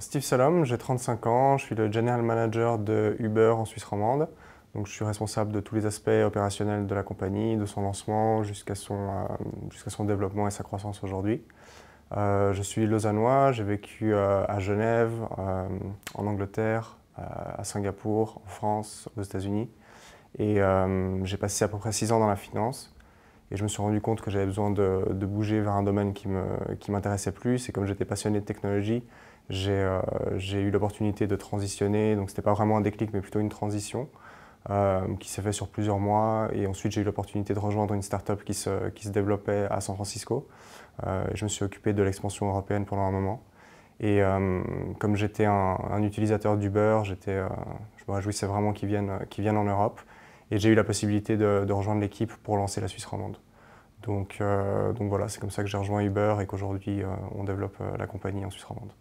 Steve Salom, j'ai 35 ans, je suis le General Manager de Uber en Suisse romande. Donc, je suis responsable de tous les aspects opérationnels de la compagnie, de son lancement jusqu'à son, euh, développement et sa croissance aujourd'hui. Euh, je suis lausannois, j'ai vécu euh, à Genève, en Angleterre, à Singapour, en France, aux États-Unis. Et j'ai passé à peu près 6 ans dans la finance. Et je me suis rendu compte que j'avais besoin de, bouger vers un domaine qui m'intéressait plus. Et comme j'étais passionné de technologie, j'ai euh, eu l'opportunité de transitionner. Donc, ce n'était pas vraiment un déclic, mais plutôt une transition euh, qui s'est faite sur plusieurs mois. Et ensuite, j'ai eu l'opportunité de rejoindre une start-up qui se, développait à San Francisco. Euh, je me suis occupé de l'expansion européenne pendant un moment. Et comme j'étais un, utilisateur d'Uber, je me réjouissais vraiment qu'ils viennent, viennent en Europe. Et j'ai eu la possibilité de, rejoindre l'équipe pour lancer la Suisse romande. Donc, euh, donc voilà, c'est comme ça que j'ai rejoint Uber et qu'aujourd'hui euh, on développe euh, la compagnie en Suisse romande.